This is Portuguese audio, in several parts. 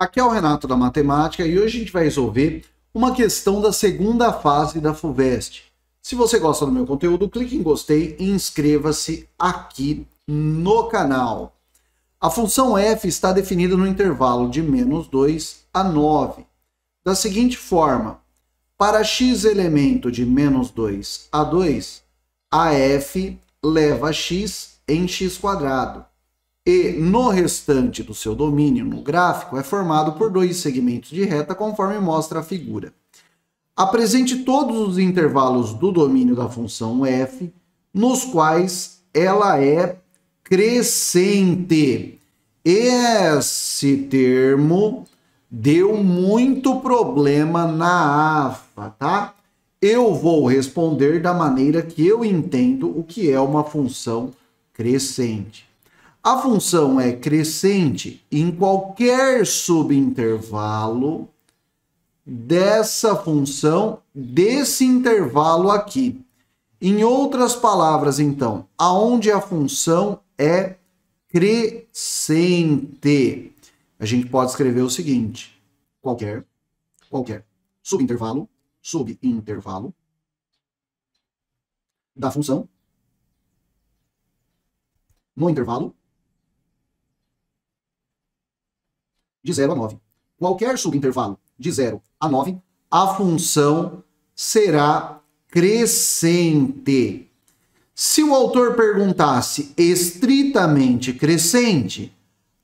Aqui é o Renato da Matemática e hoje a gente vai resolver uma questão da segunda fase da FUVEST. Se você gosta do meu conteúdo, clique em gostei e inscreva-se aqui no canal. A função f está definida no intervalo de menos 2 a 9. Da seguinte forma, para x elemento de menos 2 a 2, a f leva x em x quadrado e no restante do seu domínio no gráfico é formado por dois segmentos de reta, conforme mostra a figura. Apresente todos os intervalos do domínio da função f, nos quais ela é crescente. Esse termo deu muito problema na AFA, tá? Eu vou responder da maneira que eu entendo o que é uma função crescente. A função é crescente em qualquer subintervalo dessa função, desse intervalo aqui. Em outras palavras, então, aonde a função é crescente. A gente pode escrever o seguinte: qualquer, qualquer subintervalo, subintervalo da função no intervalo de 0 a 9. Qualquer subintervalo de 0 a 9, a função será crescente. Se o autor perguntasse estritamente crescente,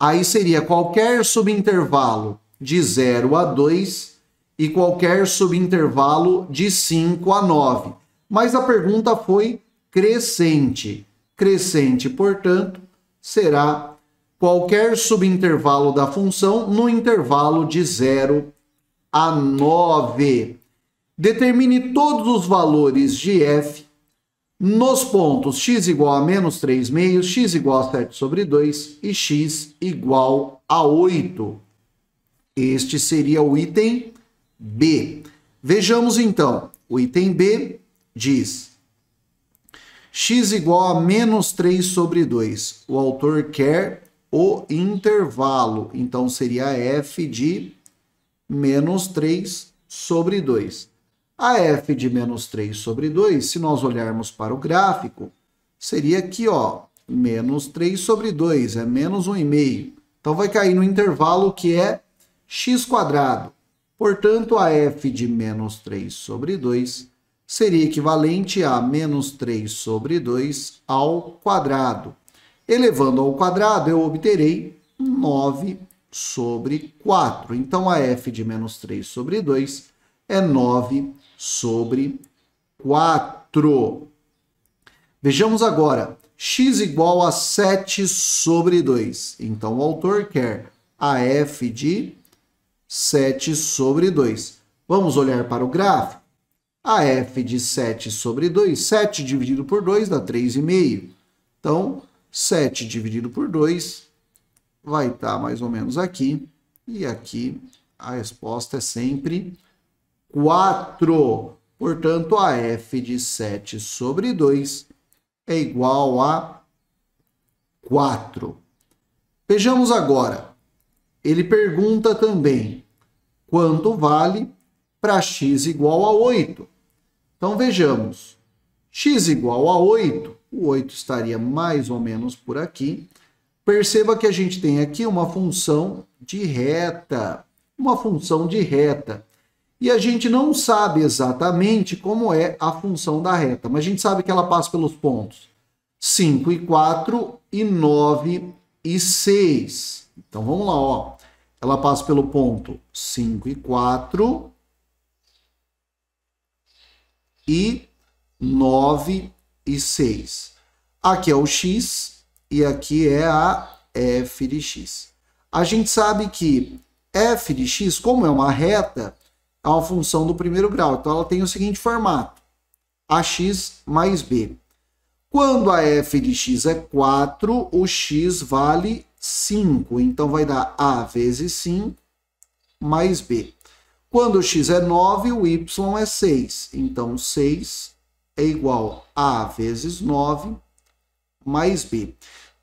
aí seria qualquer subintervalo de 0 a 2 e qualquer subintervalo de 5 a 9. Mas a pergunta foi crescente. Crescente, portanto, será crescente qualquer subintervalo da função no intervalo de 0 a 9. Determine todos os valores de f nos pontos x igual a menos 3 meios, x igual a 7 sobre 2 e x igual a 8. Este seria o item B. Vejamos então, o item B diz x igual a menos 3 sobre 2. O autor quer o intervalo. Então, seria f de menos 3 sobre 2. A f de menos 3 sobre 2, se nós olharmos para o gráfico, seria aqui, ó, menos 3 sobre 2, é menos 1,5. Então, vai cair no intervalo que é x². Portanto, a f de menos 3 sobre 2 seria equivalente a menos 3 sobre 2 ao quadrado. Elevando ao quadrado, eu obterei 9 sobre 4. Então, a f de menos 3 sobre 2 é 9 sobre 4. Vejamos agora, x igual a 7 sobre 2. Então, o autor quer a f de 7 sobre 2. Vamos olhar para o gráfico. A f de 7 sobre 2, 7 dividido por 2 dá 3,5. Então, 7 dividido por 2 vai estar tá mais ou menos aqui. E aqui a resposta é sempre 4. Portanto, a f de 7 sobre 2 é igual a 4. Vejamos agora. Ele pergunta também quanto vale para x igual a 8. Então vejamos. x igual a 8 o 8 estaria mais ou menos por aqui. Perceba que a gente tem aqui uma função de reta, uma função de reta. E a gente não sabe exatamente como é a função da reta, mas a gente sabe que ela passa pelos pontos 5 e 4 e 9 e 6. Então vamos lá, ó. Ela passa pelo ponto 5 e 4 e 9 e 6. Aqui é o x e aqui é a f de x. A gente sabe que f de x, como é uma reta, é uma função do primeiro grau. Então, ela tem o seguinte formato. ax mais b. Quando a f de x é 4, o x vale 5. Então, vai dar a vezes 5 mais b. Quando o x é 9, o y é 6. Então, 6 é igual a vezes 9 mais b.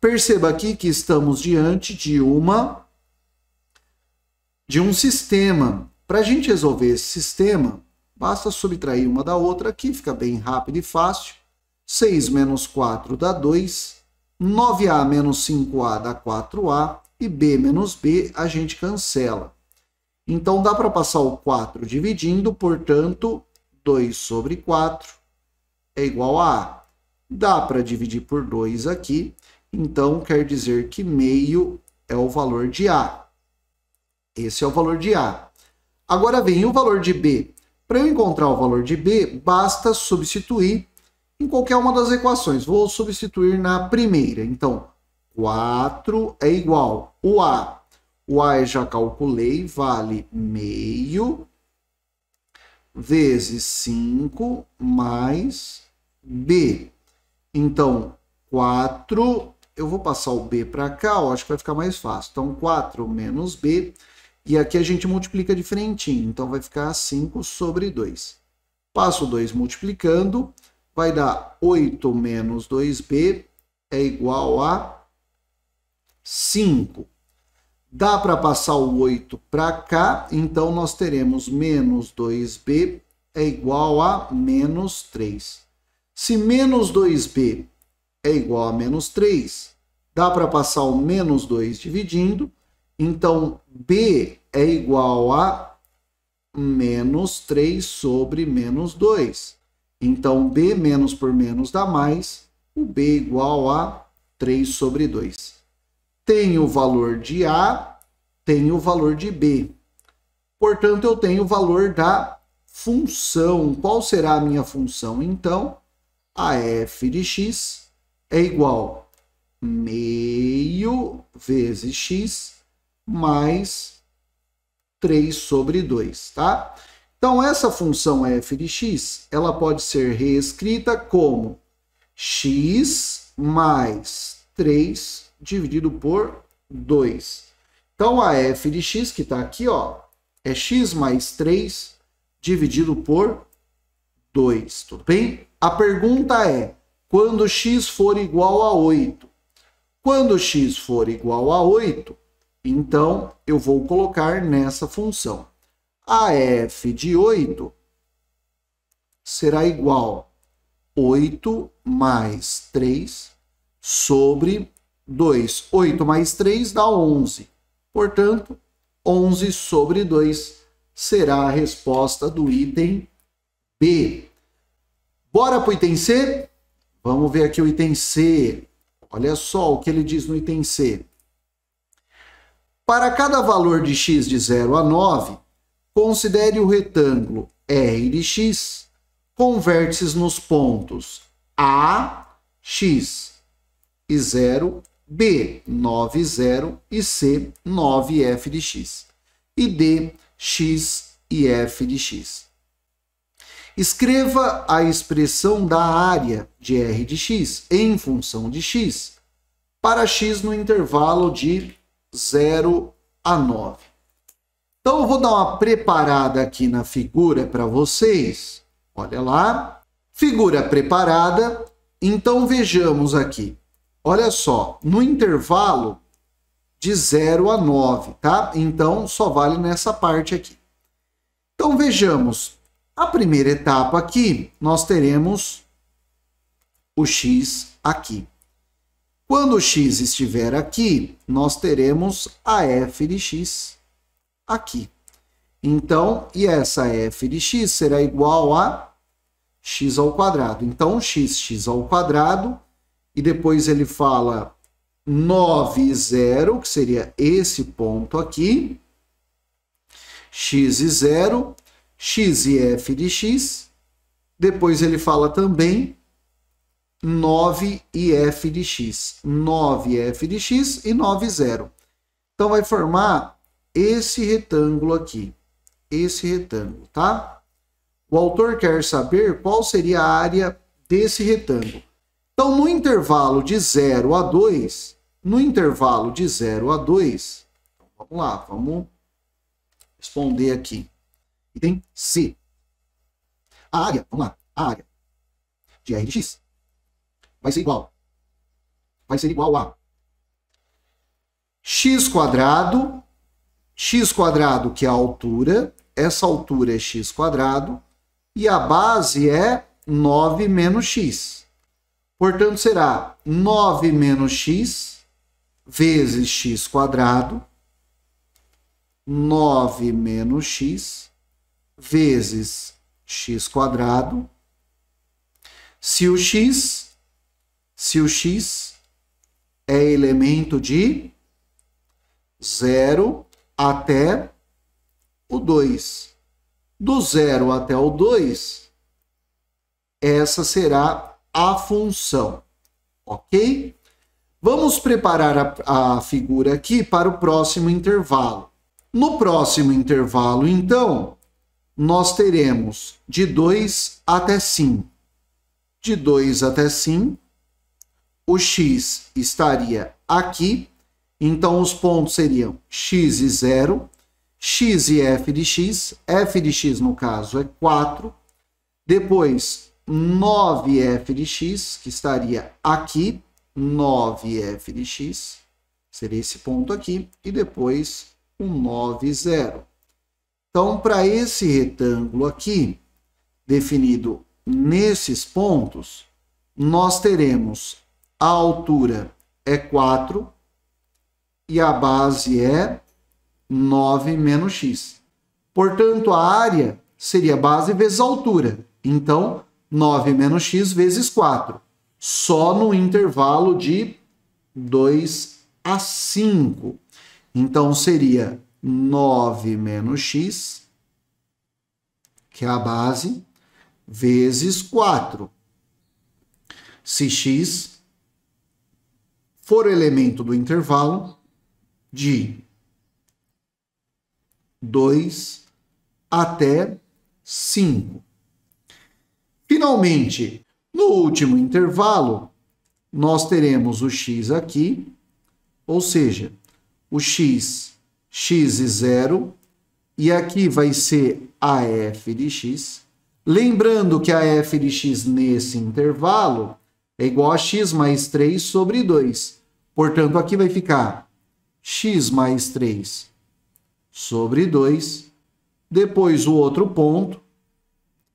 Perceba aqui que estamos diante de uma de um sistema. Para a gente resolver esse sistema, basta subtrair uma da outra aqui, fica bem rápido e fácil. 6 menos 4 dá 2, 9a menos 5a dá 4a e b menos b a gente cancela. Então dá para passar o 4 dividindo, portanto, 2 sobre 4 é igual a A. Dá para dividir por 2 aqui, então quer dizer que meio é o valor de A. Esse é o valor de A. Agora vem o valor de B. Para eu encontrar o valor de B, basta substituir em qualquer uma das equações. Vou substituir na primeira. Então, 4 é igual o A. O A eu já calculei, vale meio vezes 5 mais B. Então, 4, eu vou passar o B para cá, ó, acho que vai ficar mais fácil. Então, 4 menos B, e aqui a gente multiplica de frente, então vai ficar 5 sobre 2. Passo 2 multiplicando, vai dar 8 menos 2B é igual a 5. Dá para passar o 8 para cá, então nós teremos menos 2B é igual a menos 3. Se menos 2b é igual a menos 3, dá para passar o menos 2 dividindo. Então, b é igual a menos 3 sobre menos 2. Então, b menos por menos dá mais, o b é igual a 3 sobre 2. Tem o valor de a, tem o valor de b. Portanto, eu tenho o valor da função. Qual será a minha função, então? a f de x é igual meio vezes x mais 3 sobre 2, tá? Então, essa função f de x, ela pode ser reescrita como x mais 3 dividido por 2. Então, a f de x que está aqui, ó, é x mais 3 dividido por 2, tudo bem? A pergunta é: quando x for igual a 8? Quando x for igual a 8, então eu vou colocar nessa função. A f de 8 será igual a 8 mais 3 sobre 2. 8 mais 3 dá 11. Portanto, 11 sobre 2 será a resposta do item B. Bora para o item C? Vamos ver aqui o item C. Olha só o que ele diz no item C. Para cada valor de x de 0 a 9, considere o retângulo R de x com vértices nos pontos A, X e 0, B, 9, 0 e C, 9, F de x. E D, X e F de x. Escreva a expressão da área de R de x em função de x para x no intervalo de 0 a 9. Então eu vou dar uma preparada aqui na figura para vocês. Olha lá. Figura preparada. Então vejamos aqui. Olha só, no intervalo de 0 a 9, tá? Então só vale nessa parte aqui. Então vejamos, a primeira etapa aqui, nós teremos o x aqui. Quando o x estiver aqui, nós teremos a f de x aqui. Então, e essa f de x será igual a x ao quadrado. Então, x, x ao quadrado, e depois ele fala 9 0, que seria esse ponto aqui, x e 0, x e f de x. Depois ele fala também 9 e f de x. 9 f de x e 9 zero. Então vai formar esse retângulo aqui. Esse retângulo, tá? O autor quer saber qual seria a área desse retângulo. Então, no intervalo de 0 a 2, no intervalo de 0 a 2, então, vamos lá, vamos responder aqui. Item C. A área, vamos lá, a área de R de x vai ser igual. Vai ser igual a x quadrado, x quadrado que é a altura, essa altura é x quadrado, e a base é 9 menos x. Portanto, será 9 menos x vezes x quadrado, 9 menos x vezes x quadrado. Se o x, se o x é elemento de 0 até o 2. Do 0 até o 2, essa será a função, ok? Vamos preparar a, a figura aqui para o próximo intervalo. No próximo intervalo, então, nós teremos de 2 até sim. De 2 até sim, o x estaria aqui, então os pontos seriam x e 0, x e f de x, f de x no caso é 4, depois 9f de x, que estaria aqui, 9f de x, seria esse ponto aqui, e depois o 9, 0. Então, para esse retângulo aqui, definido nesses pontos, nós teremos a altura é 4 e a base é 9 menos x. Portanto, a área seria base vezes altura. Então, 9 menos x vezes 4, só no intervalo de 2 a 5. Então, seria 9 menos x, que é a base, vezes 4. Se x for elemento do intervalo de 2 até 5. Finalmente, no último intervalo, nós teremos o x aqui, ou seja, o x x e zero, e aqui vai ser a f de x. Lembrando que a f de x nesse intervalo é igual a x mais 3 sobre 2. Portanto, aqui vai ficar x mais 3 sobre 2, depois o outro ponto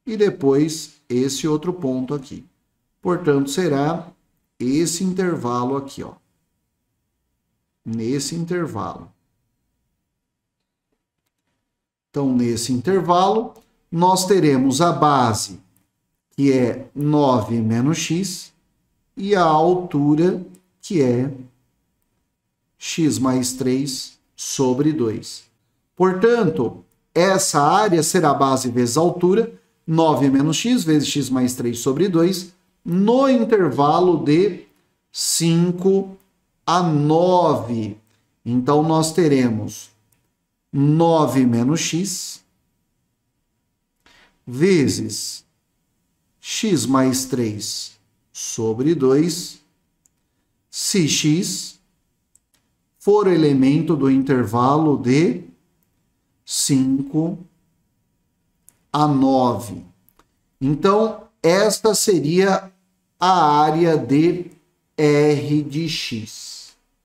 e depois esse outro ponto aqui. Portanto, será esse intervalo aqui, ó. Nesse intervalo. Então, nesse intervalo, nós teremos a base, que é 9 menos x, e a altura, que é x mais 3 sobre 2. Portanto, essa área será a base vezes a altura, 9 menos x vezes x mais 3 sobre 2, no intervalo de 5 a 9. Então, nós teremos 9 menos x, vezes x mais 3 sobre 2, se x for elemento do intervalo de 5 a 9. Então, esta seria a área de R de x.